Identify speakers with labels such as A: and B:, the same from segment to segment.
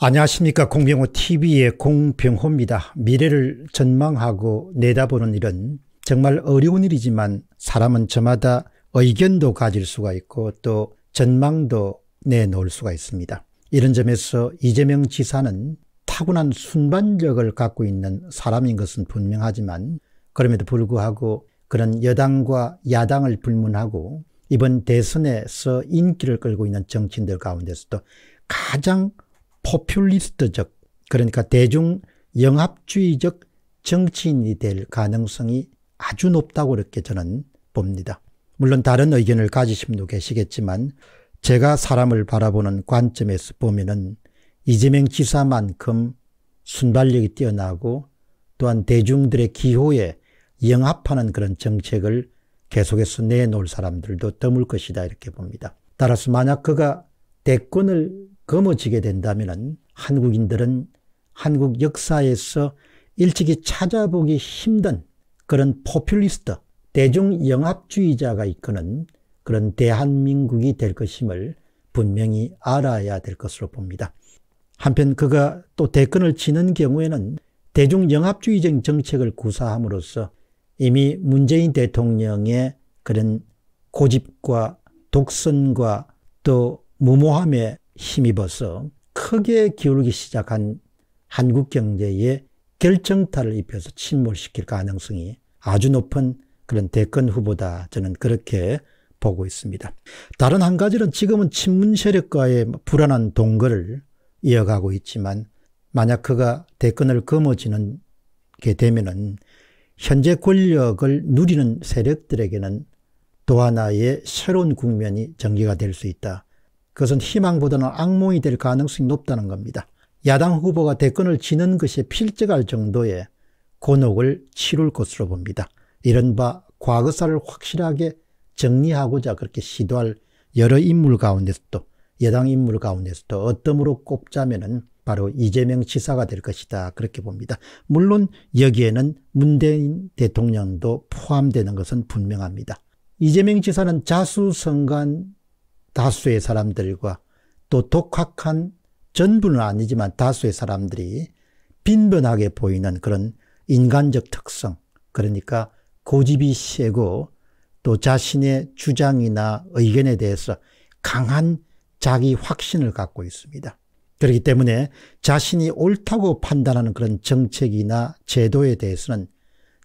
A: 안녕하십니까 공병호 TV의 공병호입니다. 미래를 전망하고 내다보는 일은 정말 어려운 일이지만 사람은 저마다 의견도 가질 수가 있고 또 전망도 내놓을 수가 있습니다. 이런 점에서 이재명 지사는 타고난 순반력을 갖고 있는 사람인 것은 분명하지만 그럼에도 불구하고 그런 여당과 야당을 불문하고 이번 대선에서 인기를 끌고 있는 정치인들 가운데서도 가장 포퓰리스트적 그러니까 대중 영합주의적 정치인이 될 가능성이 아주 높다고 이렇게 저는 봅니다. 물론 다른 의견을 가지신 분도 계시겠지만 제가 사람을 바라보는 관점에서 보면은 이재명 지사만큼 순발력이 뛰어나고 또한 대중들의 기호에 영합하는 그런 정책을 계속해서 내놓을 사람들도 드물 것이다 이렇게 봅니다. 따라서 만약 그가 대권을 거머쥐게 된다면 한국인들은 한국 역사에서 일찍이 찾아보기 힘든 그런 포퓰리스트, 대중영합주의자가 이끄는 그런 대한민국이 될 것임을 분명히 알아야 될 것으로 봅니다. 한편 그가 또 대권을 치는 경우에는 대중영합주의적 정책을 구사함으로써 이미 문재인 대통령의 그런 고집과 독선과 또 무모함에 힘입어서 크게 기울기 시작한 한국 경제에 결정타를 입혀서 침몰시킬 가능성이 아주 높은 그런 대권 후보다 저는 그렇게 보고 있습니다. 다른 한 가지는 지금은 친문 세력과의 불안한 동거를 이어가고 있지만 만약 그가 대권을 거머쥐는 게 되면은 현재 권력을 누리는 세력들에게는 또 하나의 새로운 국면이 전개가 될 수 있다. 그것은 희망보다는 악몽이 될 가능성이 높다는 겁니다. 야당 후보가 대권을 지는 것이 필적할 정도의 곤혹을 치룰 것으로 봅니다. 이른바 과거사를 확실하게 정리하고자 그렇게 시도할 여러 인물 가운데서도 여당 인물 가운데서도 어떤으로 꼽자면은 바로 이재명 지사가 될 것이다 그렇게 봅니다. 물론 여기에는 문재인 대통령도 포함되는 것은 분명합니다. 이재명 지사는 자수성간 다수의 사람들과 또 독학한 전부는 아니지만 다수의 사람들이 빈번하게 보이는 그런 인간적 특성 그러니까 고집이 세고 또 자신의 주장이나 의견에 대해서 강한 자기 확신을 갖고 있습니다. 그렇기 때문에 자신이 옳다고 판단하는 그런 정책이나 제도에 대해서는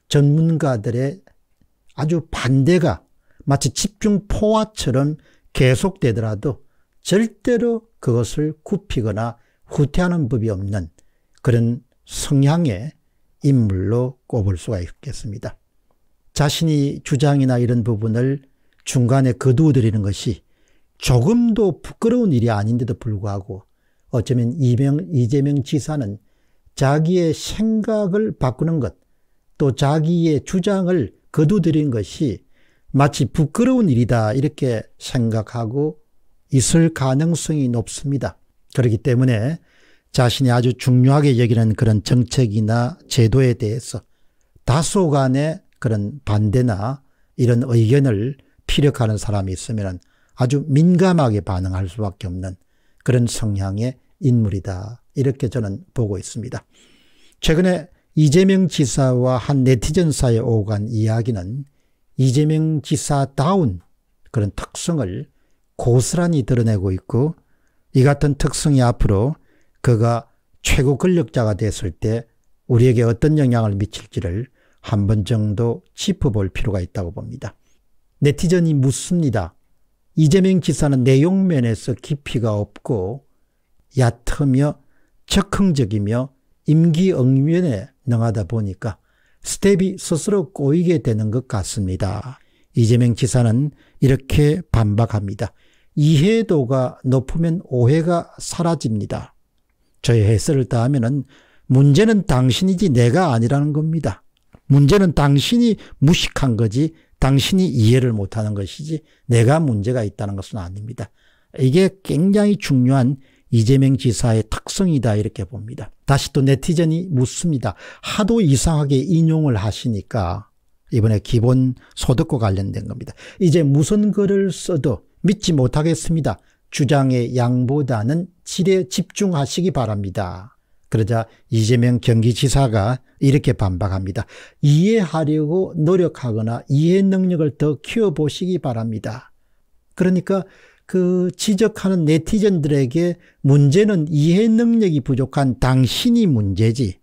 A: 전문가들의 아주 반대가 마치 집중 포화처럼 계속되더라도 절대로 그것을 굽히거나 후퇴하는 법이 없는 그런 성향의 인물로 꼽을 수가 있겠습니다. 자신이 주장이나 이런 부분을 중간에 거두어들이는 것이 조금도 부끄러운 일이 아닌데도 불구하고 어쩌면 이명, 이재명 지사는 자기의 생각을 바꾸는 것, 또 자기의 주장을 거두들인 것이 마치 부끄러운 일이다 이렇게 생각하고 있을 가능성이 높습니다. 그렇기 때문에 자신이 아주 중요하게 여기는 그런 정책이나 제도에 대해서 다소간의 그런 반대나 이런 의견을 피력하는 사람이 있으면 아주 민감하게 반응할 수밖에 없는 그런 성향의 인물이다. 이렇게 저는 보고 있습니다. 최근에 이재명 지사와 한 네티즌 사이에 오간 이야기는 이재명 지사다운 그런 특성을 고스란히 드러내고 있고 이 같은 특성이 앞으로 그가 최고 권력자가 됐을 때 우리에게 어떤 영향을 미칠지를 한 번 정도 짚어볼 필요가 있다고 봅니다. 네티즌이 묻습니다. 이재명 지사는 내용면에서 깊이가 없고 얕으며 적흥적이며 임기응면에 능하다 보니까 스텝이 스스로 꼬이게 되는 것 같습니다. 이재명 지사는 이렇게 반박합니다. 이해도가 높으면 오해가 사라집니다. 저의 해설을 따하면 문제는 당신이지 내가 아니라는 겁니다. 문제는 당신이 무식한 거지 당신이 이해를 못하는 것이지 내가 문제가 있다는 것은 아닙니다. 이게 굉장히 중요한 이재명 지사의 특성이다 이렇게 봅니다. 다시 또 네티즌이 묻습니다. 하도 이상하게 인용을 하시니까 이번에 기본 소득과 관련된 겁니다. 이제 무슨 글을 써도 믿지 못하겠습니다. 주장의 양보다는 질에 집중하시기 바랍니다. 그러자 이재명 경기지사가 이렇게 반박합니다. 이해하려고 노력하거나 이해 능력을 더 키워보시기 바랍니다. 그러니까 그 지적하는 네티즌들에게 문제는 이해 능력이 부족한 당신이 문제지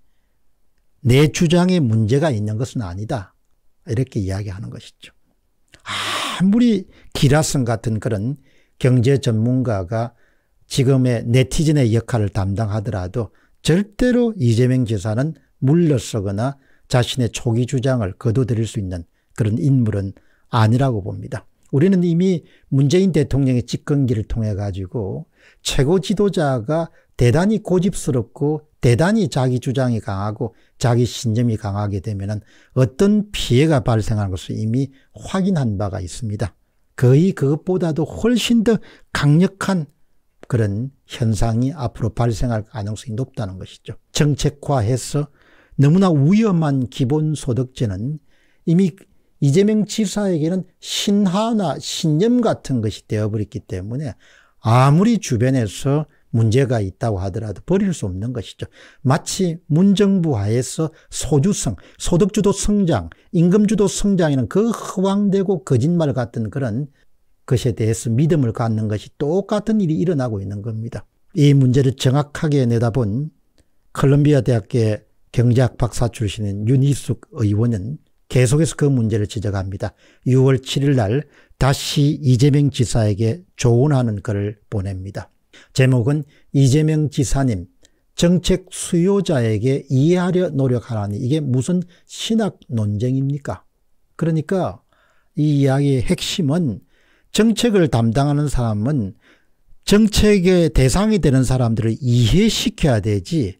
A: 내 주장에 문제가 있는 것은 아니다. 이렇게 이야기하는 것이죠. 아무리 기라슨 같은 그런 경제 전문가가 지금의 네티즌의 역할을 담당하더라도 절대로 이재명 지사는 물러서거나 자신의 초기 주장을 거둬들일 수 있는 그런 인물은 아니라고 봅니다. 우리는 이미 문재인 대통령의 집권기를 통해 가지고 최고 지도자가 대단히 고집스럽고 대단히 자기 주장이 강하고 자기 신념이 강하게 되면 어떤 피해가 발생하는 것을 이미 확인한 바가 있습니다. 거의 그것보다도 훨씬 더 강력한 그런 현상이 앞으로 발생할 가능성이 높다는 것이죠. 정책화해서 너무나 위험한 기본소득제는 이미 이재명 지사에게는 신하나 신념 같은 것이 되어버렸기 때문에 아무리 주변에서 문제가 있다고 하더라도 버릴 수 없는 것이죠. 마치 문정부 하에서 소주성, 소득주도 성장, 임금주도 성장에는 그 허황되고 거짓말 같은 그런 것에 대해서 믿음을 갖는 것이 똑같은 일이 일어나고 있는 겁니다. 이 문제를 정확하게 내다본 컬럼비아 대학계 경제학 박사 출신인 윤희숙 의원은 계속해서 그 문제를 지적합니다. 6월 7일 날 다시 이재명 지사에게 조언하는 글을 보냅니다. 제목은 이재명 지사님 정책 수요자에게 이해하려 노력하라니 이게 무슨 신학 논쟁입니까? 그러니까 이 이야기의 핵심은 정책을 담당하는 사람은 정책의 대상이 되는 사람들을 이해시켜야 되지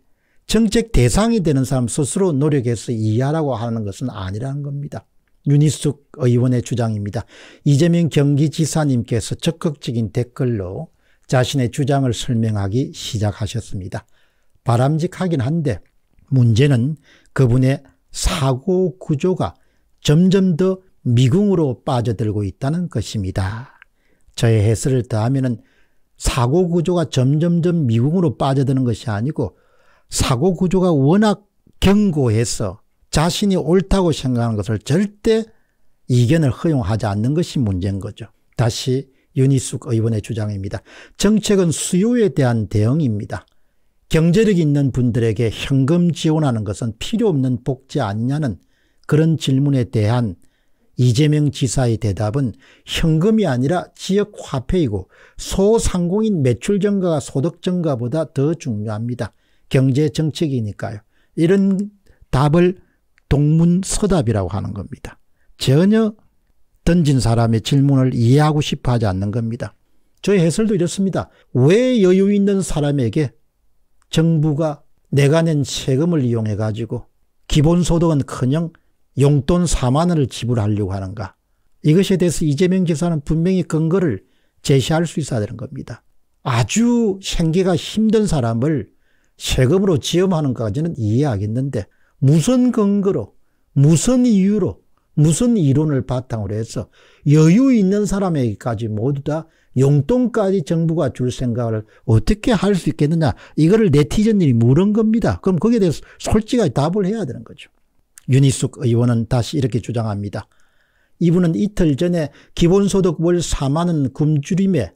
A: 정책 대상이 되는 사람 스스로 노력해서 이해하라고 하는 것은 아니라는 겁니다. 윤희숙 의원의 주장입니다. 이재명 경기지사님께서 적극적인 댓글로 자신의 주장을 설명하기 시작하셨습니다. 바람직하긴 한데 문제는 그분의 사고 구조가 점점 더 미궁으로 빠져들고 있다는 것입니다. 저의 해설을 더하면 사고 구조가 점점점 미궁으로 빠져드는 것이 아니고 사고 구조가 워낙 견고해서 자신이 옳다고 생각하는 것을 절대 이견을 허용하지 않는 것이 문제인 거죠. 다시 윤희숙 의원의 주장입니다. 정책은 수요에 대한 대응입니다. 경제력 있는 분들에게 현금 지원하는 것은 필요 없는 복지 아니냐는 그런 질문에 대한 이재명 지사의 대답은 현금이 아니라 지역 화폐이고 소상공인 매출 증가가 소득 증가보다 더 중요합니다. 경제 정책이니까요. 이런 답을 동문서답이라고 하는 겁니다. 전혀 던진 사람의 질문을 이해하고 싶어 하지 않는 겁니다. 저의 해설도 이렇습니다. 왜 여유 있는 사람에게 정부가 내가 낸 세금을 이용해 가지고 기본소득은 커녕 용돈 4만 원을 지불하려고 하는가. 이것에 대해서 이재명 지사는 분명히 근거를 제시할 수 있어야 되는 겁니다. 아주 생계가 힘든 사람을 세금으로 지원하는 것까지는 이해하겠는데 무슨 근거로 무슨 이유로 무슨 이론을 바탕으로 해서 여유 있는 사람에게까지 모두 다 용돈까지 정부가 줄 생각을 어떻게 할 수 있겠느냐 이거를 네티즌들이 물은 겁니다. 그럼 거기에 대해서 솔직하게 답을 해야 되는 거죠. 윤희숙 의원은 다시 이렇게 주장합니다. 이분은 이틀 전에 기본소득 월 4만원 굶주림에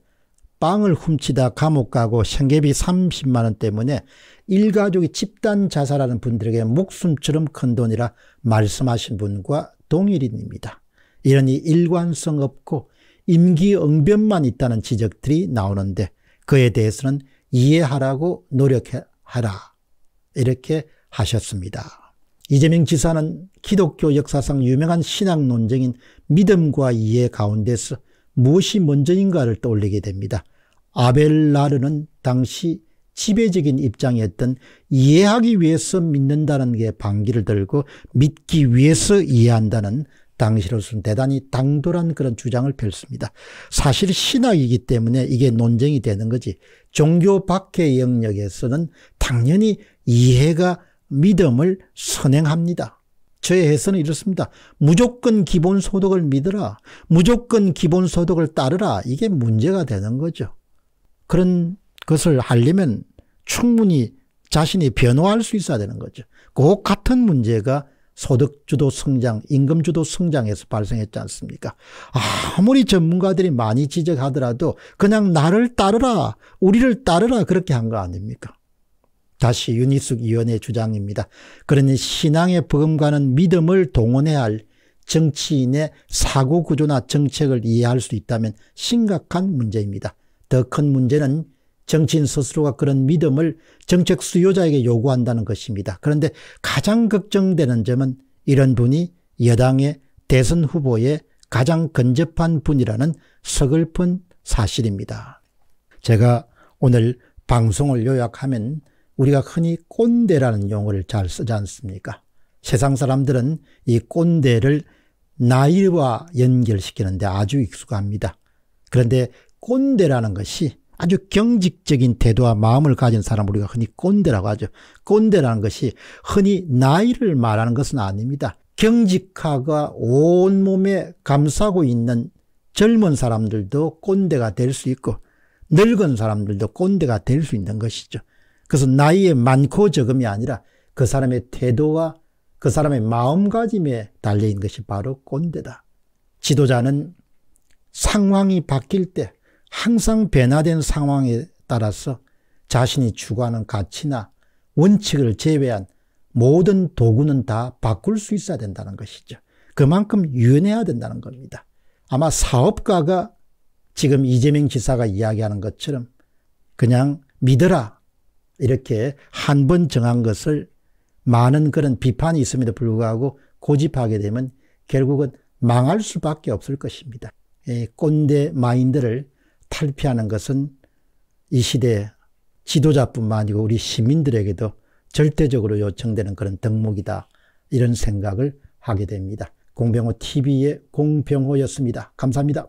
A: 빵을 훔치다 감옥 가고 생계비 30만 원 때문에 일가족이 집단 자살하는 분들에게 목숨처럼 큰 돈이라 말씀하신 분과 동일인입니다. 이러니 일관성 없고 임기응변만 있다는 지적들이 나오는데 그에 대해서는 이해하라고 노력하라 이렇게 하셨습니다. 이재명 지사는 기독교 역사상 유명한 신앙 논쟁인 믿음과 이해 가운데서 무엇이 먼저인가를 떠올리게 됩니다. 아벨라르는 당시 지배적인 입장이었던 이해하기 위해서 믿는다는 게 반기를 들고 믿기 위해서 이해한다는 당시로서는 대단히 당돌한 그런 주장을 펼습니다. 사실 신학이기 때문에 이게 논쟁이 되는 거지 종교 밖의 영역에서는 당연히 이해가 믿음을 선행합니다. 저의 해서는 이렇습니다. 무조건 기본소득을 믿어라. 무조건 기본소득을 따르라. 이게 문제가 되는 거죠. 그런 것을 하려면 충분히 자신이 변화할 수 있어야 되는 거죠. 그 같은 문제가 소득주도 성장, 임금주도 성장에서 발생했지 않습니까? 아무리 전문가들이 많이 지적하더라도 그냥 나를 따르라, 우리를 따르라 그렇게 한 거 아닙니까? 다시 윤희숙 위원의 주장입니다. 그러니 신앙의 부금과는 믿음을 동원해야 할 정치인의 사고 구조나 정책을 이해할 수 있다면 심각한 문제입니다. 더 큰 문제는 정치인 스스로가 그런 믿음을 정책 수요자에게 요구한다는 것입니다. 그런데 가장 걱정되는 점은 이런 분이 여당의 대선 후보에 가장 근접한 분이라는 서글픈 사실입니다. 제가 오늘 방송을 요약하면 우리가 흔히 꼰대라는 용어를 잘 쓰지 않습니까? 세상 사람들은 이 꼰대를 나이와 연결시키는데 아주 익숙합니다. 그런데 꼰대라는 것이 아주 경직적인 태도와 마음을 가진 사람 우리가 흔히 꼰대라고 하죠. 꼰대라는 것이 흔히 나이를 말하는 것은 아닙니다. 경직화가 온몸에 감싸고 있는 젊은 사람들도 꼰대가 될 수 있고 늙은 사람들도 꼰대가 될 수 있는 것이죠. 그것은 나이에 많고 적음이 아니라 그 사람의 태도와 그 사람의 마음가짐에 달려있는 것이 바로 꼰대다. 지도자는 상황이 바뀔 때 항상 변화된 상황에 따라서 자신이 추구하는 가치나 원칙을 제외한 모든 도구는 다 바꿀 수 있어야 된다는 것이죠. 그만큼 유연해야 된다는 겁니다. 아마 사업가가 지금 이재명 지사가 이야기하는 것처럼 그냥 믿어라 이렇게 한 번 정한 것을 많은 그런 비판이 있음에도 불구하고 고집하게 되면 결국은 망할 수밖에 없을 것입니다. 꼰대 마인드를 탈피하는 것은 이 시대 지도자뿐만 아니고 우리 시민들에게도 절대적으로 요청되는 그런 덕목이다. 이런 생각을 하게 됩니다. 공병호 TV의 공병호였습니다. 감사합니다.